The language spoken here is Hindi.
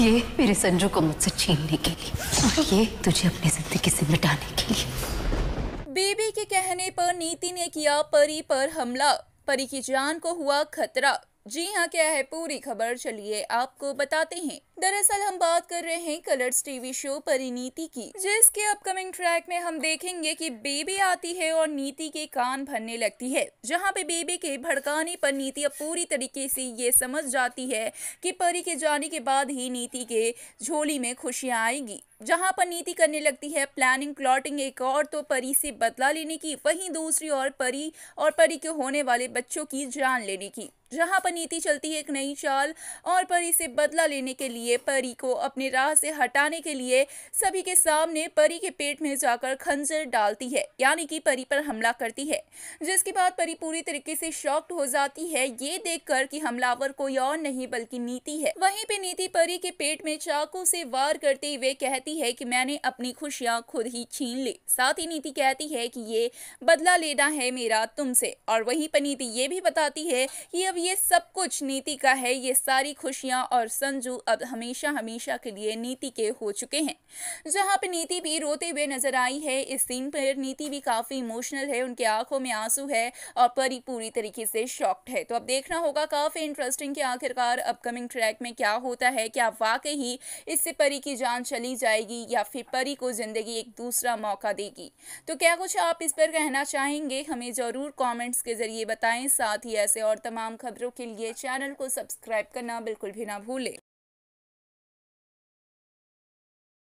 ये मेरे संजू को मुझसे छीनने के लिए और ये तुझे अपनी जिंदगी से मिटाने के लिए बेबी के कहने पर नीति ने किया परी पर हमला परी की जान को हुआ खतरा जी हाँ क्या है पूरी खबर चलिए आपको बताते हैं दरअसल हम बात कर रहे हैं कलर्स टीवी शो परिणीति की जिसके अपकमिंग ट्रैक में हम देखेंगे कि बेबी आती है और नीति के कान भरने लगती है जहाँ पे बेबी के भड़काने पर नीति अब पूरी तरीके से ये समझ जाती है कि परी के जाने के बाद ही नीति के झोली में खुशियाँ आएगी जहां पर नीति करने लगती है प्लानिंग प्लॉटिंग एक और तो परी से बदला लेने की वहीं दूसरी और परी और परी के होने वाले बच्चों की जान लेने की जहां पर नीति चलती है एक नई चाल और परी से बदला लेने के लिए लिए परी को अपने राह से हटाने के लिए सभी के सामने परी के पेट में जाकर खंजर डालती है यानी कि परी पर हमला करती है जिसके बाद परी पूरी तरीके से शॉक्ट हो जाती है ये देखकर कि हमलावर कोई और नहीं बल्कि नीति है वहीं पे नीति परी के पेट में चाकू से वार करते हुए कहती है की मैंने अपनी खुशियाँ खुद ही छीन ली साथ ही नीति कहती है की ये बदला लेना है मेरा तुमसे और वही पर नीति ये भी बताती है कि अब ये सब कुछ नीति का है ये सारी खुशियां और संजू अब हम हमेशा हमेशा के लिए नीति के हो चुके हैं जहां पे नीति भी रोते हुए नजर आई है इस सीन पर नीति भी काफ़ी इमोशनल है उनके आंखों में आंसू है और परी पूरी तरीके से शॉक्ड है तो अब देखना होगा काफ़ी इंटरेस्टिंग कि आखिरकार अपकमिंग ट्रैक में क्या होता है क्या वाकई ही इससे परी की जान चली जाएगी या फिर परी को ज़िंदगी एक दूसरा मौका देगी तो क्या कुछ आप इस पर कहना चाहेंगे हमें ज़रूर कॉमेंट्स के ज़रिए बताएं साथ ही ऐसे और तमाम खबरों के लिए चैनल को सब्सक्राइब करना बिल्कुल भी ना भूलें